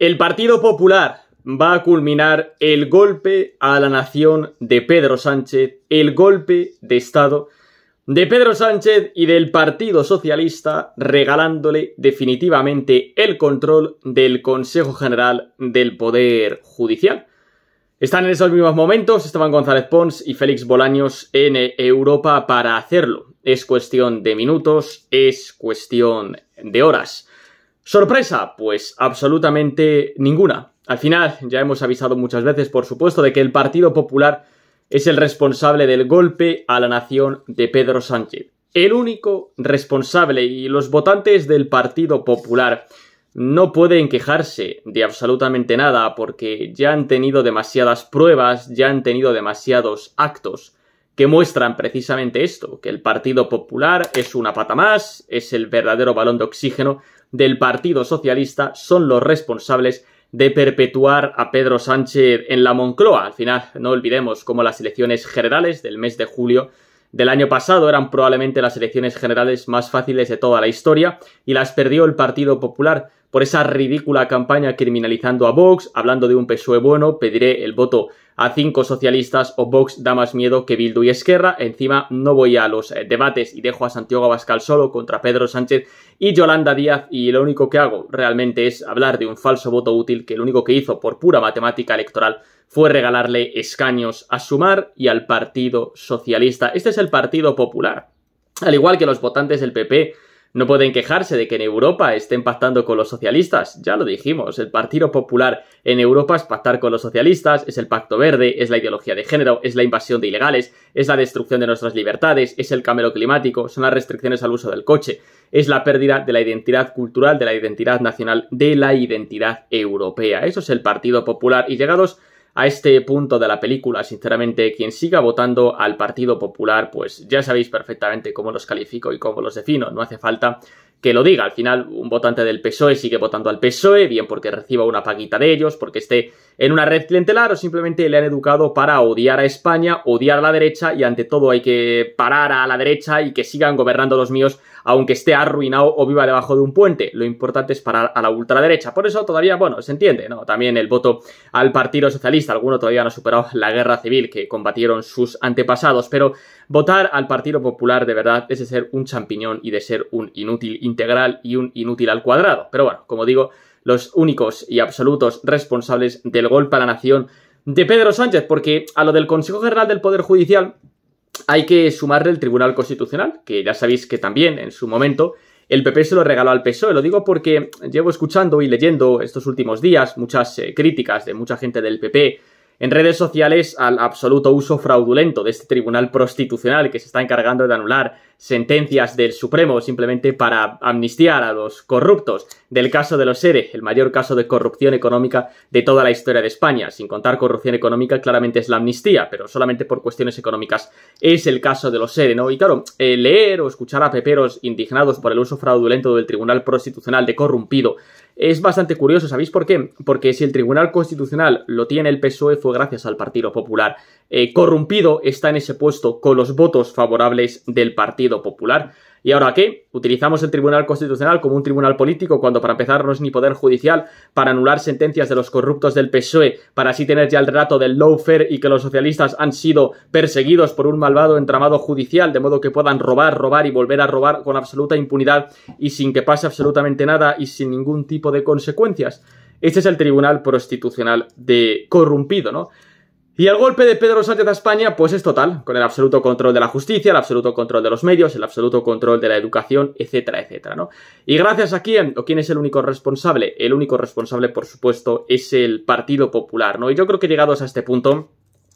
El Partido Popular va a culminar el golpe a la nación de Pedro Sánchez, el golpe de Estado de Pedro Sánchez y del Partido Socialista, regalándole definitivamente el control del Consejo General del Poder Judicial. Están en esos mismos momentos Esteban González Pons y Félix Bolaños en Europa para hacerlo. Es cuestión de minutos, es cuestión de horas. ¿Sorpresa? Pues absolutamente ninguna. Al final, ya hemos avisado muchas veces, por supuesto, de que el Partido Popular es el responsable del golpe a la nación de Pedro Sánchez. El único responsable y los votantes del Partido Popular no pueden quejarse de absolutamente nada porque ya han tenido demasiadas pruebas, ya han tenido demasiados actos que muestran precisamente esto, que el Partido Popular es una pata más, es el verdadero balón de oxígeno del Partido Socialista son los responsables de perpetuar a Pedro Sánchez en la Moncloa. Al final, no olvidemos cómo las elecciones generales del mes de julio del año pasado eran probablemente las elecciones generales más fáciles de toda la historia y las perdió el Partido Popular por esa ridícula campaña criminalizando a Vox, hablando de un PSOE bueno, pediré el voto a cinco socialistas o Vox da más miedo que Bildu y Esquerra. Encima no voy a los eh, debates y dejo a Santiago Abascal solo contra Pedro Sánchez y Yolanda Díaz y lo único que hago realmente es hablar de un falso voto útil que lo único que hizo por pura matemática electoral fue regalarle escaños a Sumar y al Partido Socialista. Este es el Partido Popular. Al igual que los votantes del PP no pueden quejarse de que en Europa estén pactando con los socialistas, ya lo dijimos, el Partido Popular en Europa es pactar con los socialistas, es el Pacto Verde, es la ideología de género, es la invasión de ilegales, es la destrucción de nuestras libertades, es el cambio climático, son las restricciones al uso del coche, es la pérdida de la identidad cultural, de la identidad nacional, de la identidad europea. Eso es el Partido Popular y llegados a este punto de la película, sinceramente, quien siga votando al Partido Popular, pues ya sabéis perfectamente cómo los califico y cómo los defino, no hace falta que lo diga. Al final, un votante del PSOE sigue votando al PSOE, bien porque reciba una paguita de ellos, porque esté en una red clientelar o simplemente le han educado para odiar a España, odiar a la derecha y ante todo hay que parar a la derecha y que sigan gobernando los míos aunque esté arruinado o viva debajo de un puente. Lo importante es parar a la ultraderecha. Por eso todavía, bueno, se entiende, ¿no? También el voto al Partido Socialista. Alguno todavía no ha superado la guerra civil que combatieron sus antepasados, pero votar al Partido Popular de verdad es de ser un champiñón y de ser un inútil integral y un inútil al cuadrado. Pero bueno, como digo, los únicos y absolutos responsables del golpe a la nación de Pedro Sánchez, porque a lo del Consejo General del Poder Judicial hay que sumarle el Tribunal Constitucional, que ya sabéis que también en su momento el PP se lo regaló al PSOE. Lo digo porque llevo escuchando y leyendo estos últimos días muchas eh, críticas de mucha gente del PP en redes sociales al absoluto uso fraudulento de este tribunal prostitucional que se está encargando de anular sentencias del Supremo simplemente para amnistiar a los corruptos del caso de los ERE, el mayor caso de corrupción económica de toda la historia de España. Sin contar corrupción económica, claramente es la amnistía, pero solamente por cuestiones económicas es el caso de los ERE, ¿no? Y claro, eh, leer o escuchar a peperos indignados por el uso fraudulento del Tribunal Prostitucional de corrompido es bastante curioso, ¿sabéis por qué? Porque si el Tribunal Constitucional lo tiene el PSOE fue gracias al Partido Popular. Eh, corrompido está en ese puesto con los votos favorables del Partido Popular. ¿Y ahora qué? Utilizamos el Tribunal Constitucional como un tribunal político cuando para empezar no es ni poder judicial para anular sentencias de los corruptos del PSOE, para así tener ya el relato del lawfare y que los socialistas han sido perseguidos por un malvado entramado judicial, de modo que puedan robar, robar y volver a robar con absoluta impunidad y sin que pase absolutamente nada y sin ningún tipo de consecuencias. Este es el Tribunal Constitucional de corrompido, ¿no? Y el golpe de Pedro Sánchez a España, pues es total, con el absoluto control de la justicia, el absoluto control de los medios, el absoluto control de la educación, etcétera, etcétera, ¿no? Y gracias a quién, o quién es el único responsable, el único responsable, por supuesto, es el Partido Popular, ¿no? Y yo creo que llegados a este punto,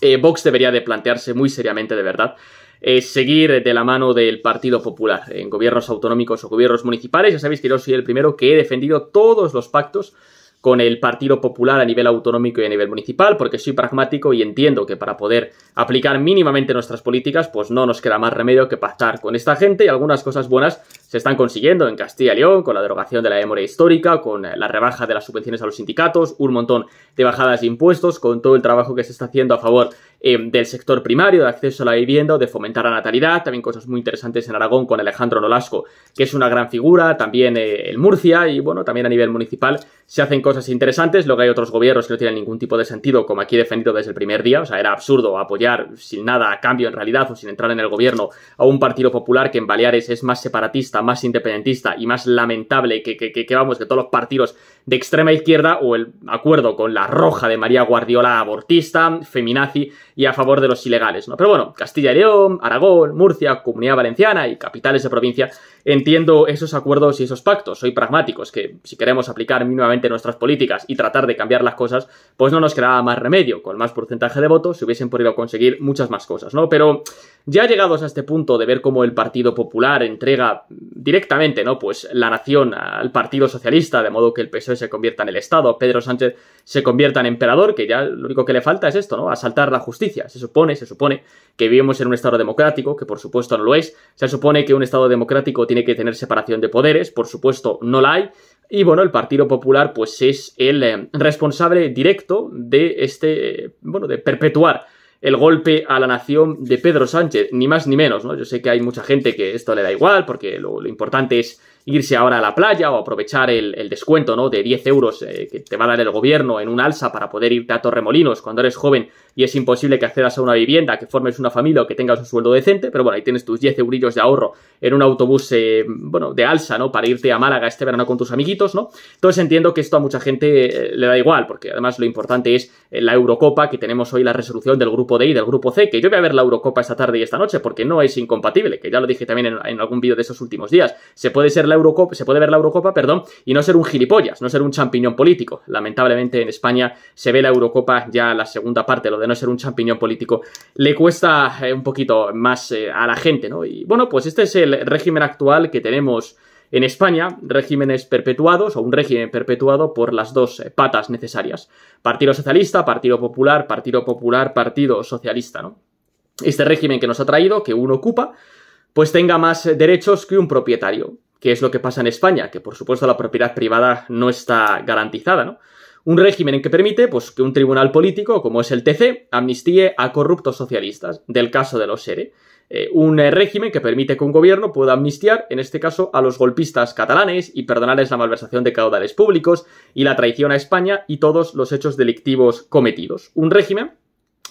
eh, Vox debería de plantearse muy seriamente, de verdad, eh, seguir de la mano del Partido Popular en gobiernos autonómicos o gobiernos municipales. Ya sabéis que yo soy el primero que he defendido todos los pactos con el Partido Popular a nivel autonómico y a nivel municipal, porque soy pragmático y entiendo que para poder aplicar mínimamente nuestras políticas, pues no nos queda más remedio que pactar con esta gente y algunas cosas buenas se están consiguiendo en Castilla y León, con la derogación de la memoria histórica, con eh, la rebaja de las subvenciones a los sindicatos, un montón de bajadas de impuestos, con todo el trabajo que se está haciendo a favor eh, del sector primario, de acceso a la vivienda, de fomentar la natalidad, también cosas muy interesantes en Aragón con Alejandro Nolasco, que es una gran figura, también eh, en Murcia y bueno, también a nivel municipal se hacen cosas interesantes, luego hay otros gobiernos que no tienen ningún tipo de sentido, como aquí he defendido desde el primer día, o sea, era absurdo apoyar sin nada a cambio en realidad o sin entrar en el gobierno a un partido popular que en Baleares es más separatista más independentista y más lamentable que, vamos, que todos los partidos de extrema izquierda o el acuerdo con la roja de María Guardiola abortista, feminazi y a favor de los ilegales, ¿no? Pero bueno, Castilla y León, Aragón, Murcia, Comunidad Valenciana y capitales de provincia, entiendo esos acuerdos y esos pactos, soy pragmático, que si queremos aplicar mínimamente nuestras políticas y tratar de cambiar las cosas, pues no nos quedaba más remedio, con más porcentaje de votos se hubiesen podido conseguir muchas más cosas, ¿no? Pero ya llegados a este punto de ver cómo el Partido Popular entrega directamente, ¿no? Pues la nación al Partido Socialista, de modo que el PSOE se convierta en el Estado, Pedro Sánchez se convierta en emperador, que ya lo único que le falta es esto, ¿no? Asaltar la justicia. Se supone, se supone que vivimos en un Estado democrático, que por supuesto no lo es. Se supone que un Estado democrático tiene que tener separación de poderes, por supuesto no la hay. Y bueno, el Partido Popular pues es el eh, responsable directo de este, bueno, de perpetuar el golpe a la nación de Pedro Sánchez, ni más ni menos, ¿no? Yo sé que hay mucha gente que esto le da igual, porque lo importante es irse ahora a la playa o aprovechar el, descuento ¿no? de 10 euros eh, que te va a dar el gobierno en un alza para poder irte a Torremolinos cuando eres joven y es imposible que accedas a una vivienda, que formes una familia o que tengas un sueldo decente, pero bueno, ahí tienes tus 10 eurillos de ahorro en un autobús eh, bueno, de alza ¿no? para irte a Málaga este verano con tus amiguitos, ¿no? Entonces entiendo que esto a mucha gente eh, le da igual, porque además lo importante es la Eurocopa, que tenemos hoy la resolución del grupo D y del grupo C, que yo voy a ver la Eurocopa esta tarde y esta noche, porque no es incompatible, que ya lo dije también en, en algún vídeo de esos últimos días, se puede ser la se puede ver la Eurocopa, perdón, y no ser un gilipollas, no ser un champiñón político. Lamentablemente en España se ve la Eurocopa ya la segunda parte, lo de no ser un champiñón político le cuesta eh, un poquito más eh, a la gente, ¿no? Y bueno, pues este es el régimen actual que tenemos en España, regímenes perpetuados o un régimen perpetuado por las dos eh, patas necesarias. Partido Socialista, Partido Popular, Partido Popular, Partido Socialista, ¿no? Este régimen que nos ha traído, que uno ocupa, pues tenga más derechos que un propietario que es lo que pasa en España, que por supuesto la propiedad privada no está garantizada, ¿no? Un régimen en que permite pues, que un tribunal político, como es el TC, amnistíe a corruptos socialistas, del caso de los SERE. Eh, un eh, régimen que permite que un gobierno pueda amnistiar, en este caso, a los golpistas catalanes y perdonarles la malversación de caudales públicos y la traición a España y todos los hechos delictivos cometidos. Un régimen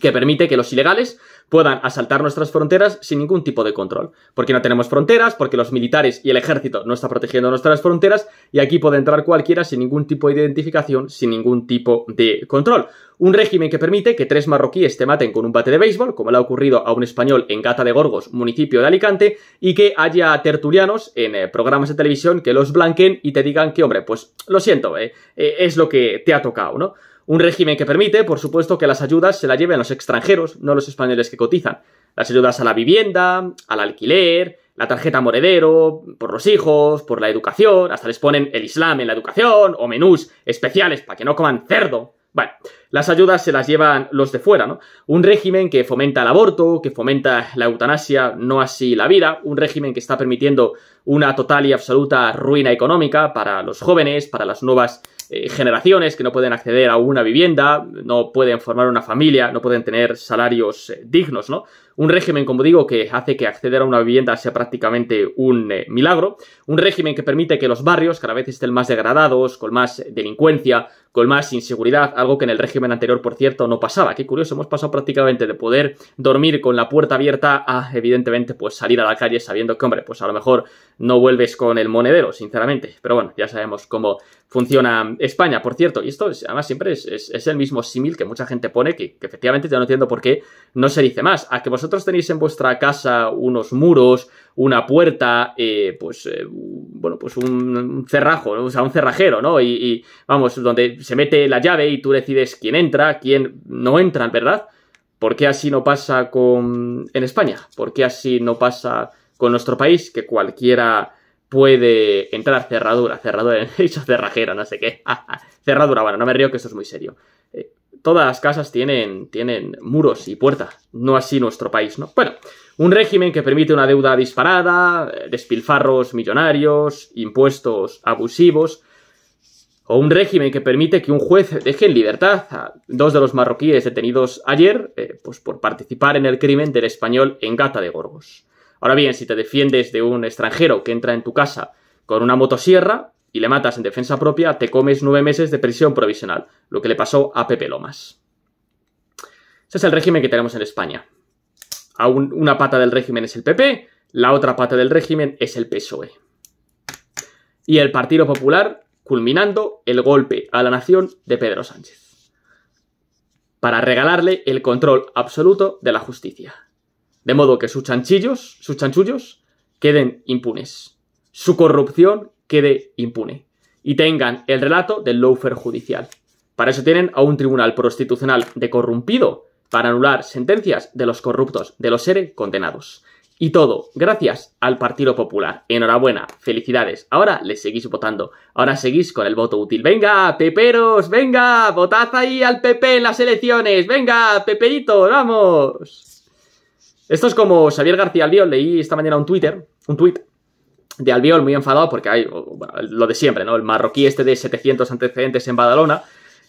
que permite que los ilegales puedan asaltar nuestras fronteras sin ningún tipo de control. Porque no tenemos fronteras, porque los militares y el ejército no están protegiendo nuestras fronteras y aquí puede entrar cualquiera sin ningún tipo de identificación, sin ningún tipo de control. Un régimen que permite que tres marroquíes te maten con un bate de béisbol, como le ha ocurrido a un español en Gata de Gorgos, municipio de Alicante, y que haya tertulianos en eh, programas de televisión que los blanquen y te digan que, hombre, pues lo siento, eh, eh, es lo que te ha tocado, ¿no? Un régimen que permite, por supuesto, que las ayudas se las lleven los extranjeros, no los españoles que cotizan. Las ayudas a la vivienda, al alquiler, la tarjeta moredero, por los hijos, por la educación, hasta les ponen el Islam en la educación, o menús especiales para que no coman cerdo. Bueno, las ayudas se las llevan los de fuera, ¿no? Un régimen que fomenta el aborto, que fomenta la eutanasia, no así la vida, un régimen que está permitiendo una total y absoluta ruina económica para los jóvenes, para las nuevas eh, generaciones que no pueden acceder a una vivienda, no pueden formar una familia, no pueden tener salarios eh, dignos, ¿no? Un régimen, como digo, que hace que acceder a una vivienda sea prácticamente un eh, milagro. Un régimen que permite que los barrios cada vez estén más degradados, con más delincuencia, con más inseguridad, algo que en el régimen anterior, por cierto, no pasaba. Qué curioso, hemos pasado prácticamente de poder dormir con la puerta abierta a, evidentemente, pues salir a la calle sabiendo que, hombre, pues a lo mejor no vuelves con el monedero, sinceramente. Pero bueno, ya sabemos cómo funciona España, por cierto, y esto además siempre es, el mismo símil que mucha gente pone, que, efectivamente yo no entiendo por qué no se dice más. A que vosotros tenéis en vuestra casa unos muros, una puerta, eh, pues, eh, bueno, pues un, cerrajo, o sea, un cerrajero, ¿no? Y, y, vamos, donde se mete la llave y tú decides quién entra, quién no entra, ¿verdad? ¿Por qué así no pasa con en España? ¿Por qué así no pasa con nuestro país? Que cualquiera puede entrar cerradura, cerradura, he dicho cerrajera, no sé qué. cerradura, bueno, no me río que esto es muy serio. Eh, todas las casas tienen, tienen muros y puertas, no así nuestro país, ¿no? Bueno, un régimen que permite una deuda disparada, eh, despilfarros millonarios, impuestos abusivos, o un régimen que permite que un juez deje en libertad a dos de los marroquíes detenidos ayer eh, pues por participar en el crimen del español en Gata de Gorgos. Ahora bien, si te defiendes de un extranjero que entra en tu casa con una motosierra y le matas en defensa propia, te comes nueve meses de prisión provisional, lo que le pasó a Pepe Lomas. Ese es el régimen que tenemos en España. una pata del régimen es el PP, la otra pata del régimen es el PSOE. Y el Partido Popular culminando el golpe a la nación de Pedro Sánchez para regalarle el control absoluto de la justicia de modo que sus chanchillos, sus chanchullos, queden impunes, su corrupción quede impune, y tengan el relato del loafer judicial. Para eso tienen a un tribunal prostitucional de corrompido para anular sentencias de los corruptos, de los seres condenados. Y todo gracias al Partido Popular. Enhorabuena, felicidades. Ahora les seguís votando. Ahora seguís con el voto útil. Venga, peperos, venga, votad ahí al PP en las elecciones. Venga, peperitos, vamos. Esto es como Xavier García Albiol, leí esta mañana un Twitter, un tweet de Albiol muy enfadado porque hay lo de siempre, ¿no? El marroquí este de 700 antecedentes en Badalona,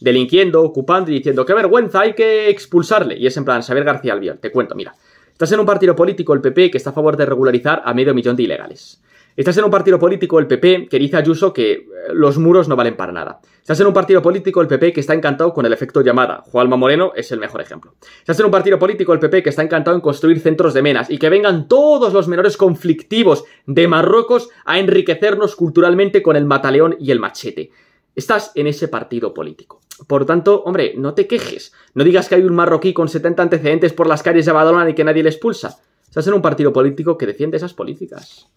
delinquiendo, ocupando y diciendo, qué vergüenza, hay que expulsarle. Y es en plan, Xavier García Albiol, te cuento, mira, estás en un partido político, el PP, que está a favor de regularizar a medio millón de ilegales. Estás en un partido político, el PP, que dice Ayuso que eh, los muros no valen para nada. Estás en un partido político, el PP, que está encantado con el efecto llamada. Juanma Moreno es el mejor ejemplo. Estás en un partido político, el PP, que está encantado en construir centros de menas y que vengan todos los menores conflictivos de Marruecos a enriquecernos culturalmente con el mataleón y el machete. Estás en ese partido político. Por tanto, hombre, no te quejes. No digas que hay un marroquí con 70 antecedentes por las calles de Badalona y que nadie le expulsa. Estás en un partido político que defiende esas políticas.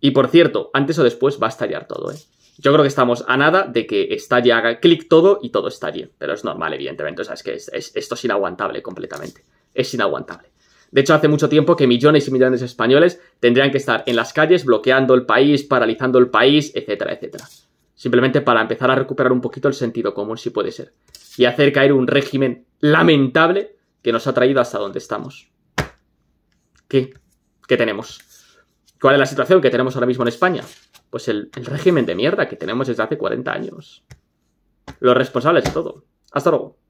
Y por cierto, antes o después va a estallar todo, ¿eh? Yo creo que estamos a nada de que estalle, haga clic todo y todo estalle. Pero es normal, evidentemente. O sea, es que esto es inaguantable completamente. Es inaguantable. De hecho, hace mucho tiempo que millones y millones de españoles tendrían que estar en las calles bloqueando el país, paralizando el país, etcétera, etcétera. Simplemente para empezar a recuperar un poquito el sentido común, si puede ser. Y hacer caer un régimen lamentable que nos ha traído hasta donde estamos. ¿Qué? ¿Qué tenemos? ¿Cuál es la situación que tenemos ahora mismo en España? Pues el, régimen de mierda que tenemos desde hace 40 años. Los responsables de todo. Hasta luego.